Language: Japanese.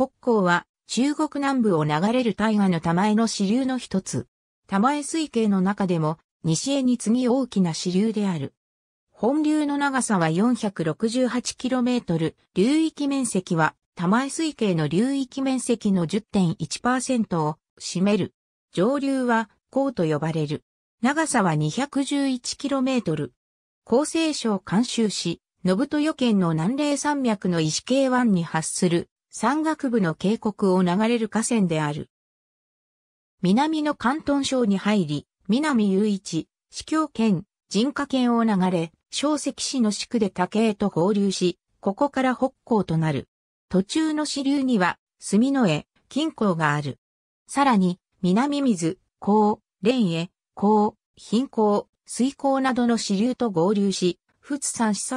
北港は中国南部を流れる大河の玉江の支流の一つ。玉江水系の中でも西へに次大きな支流である。本流の長さは 468km、流域面積は玉江水系の流域面積の10.1%を占める。上流は港と呼ばれる。長さは 211km。厚生省監修し、信豊県の南嶺山脈の石系湾に発する山岳部の渓谷を流れる河川である。南の関東省に入り、南雄一、司教県、人家県を流れ、小石市の宿区で竹へと合流し、ここから北港となる。途中の支流には、墨の江、金港がある。さらに、南水、港、連江、港、貧港、水港などの支流と合流し、仏山市